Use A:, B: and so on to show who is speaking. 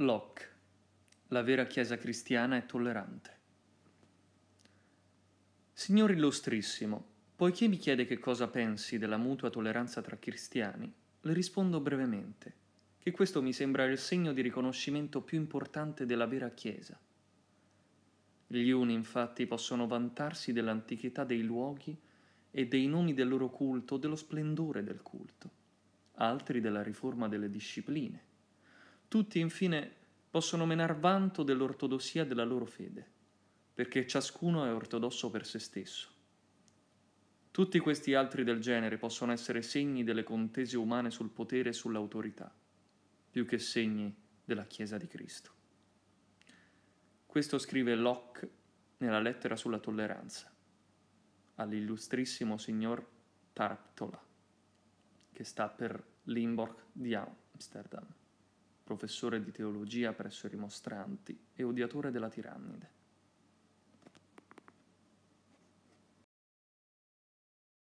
A: Locke. La vera Chiesa cristiana è tollerante. Signor illustrissimo, poiché mi chiede che cosa pensi della mutua tolleranza tra cristiani, le rispondo brevemente che questo mi sembra il segno di riconoscimento più importante della vera Chiesa. Gli uni infatti possono vantarsi dell'antichità dei luoghi e dei nomi del loro culto, dello splendore del culto, altri della riforma delle discipline tutti infine possono menar vanto dell'ortodossia della loro fede, perché ciascuno è ortodosso per se stesso. Tutti questi altri del genere possono essere segni delle contese umane sul potere e sull'autorità, più che segni della Chiesa di Cristo. Questo scrive Locke nella lettera sulla tolleranza all'illustrissimo signor Tarptola, che sta per Limburg di Amsterdam professore di teologia presso i Rimostranti e odiatore della tirannide.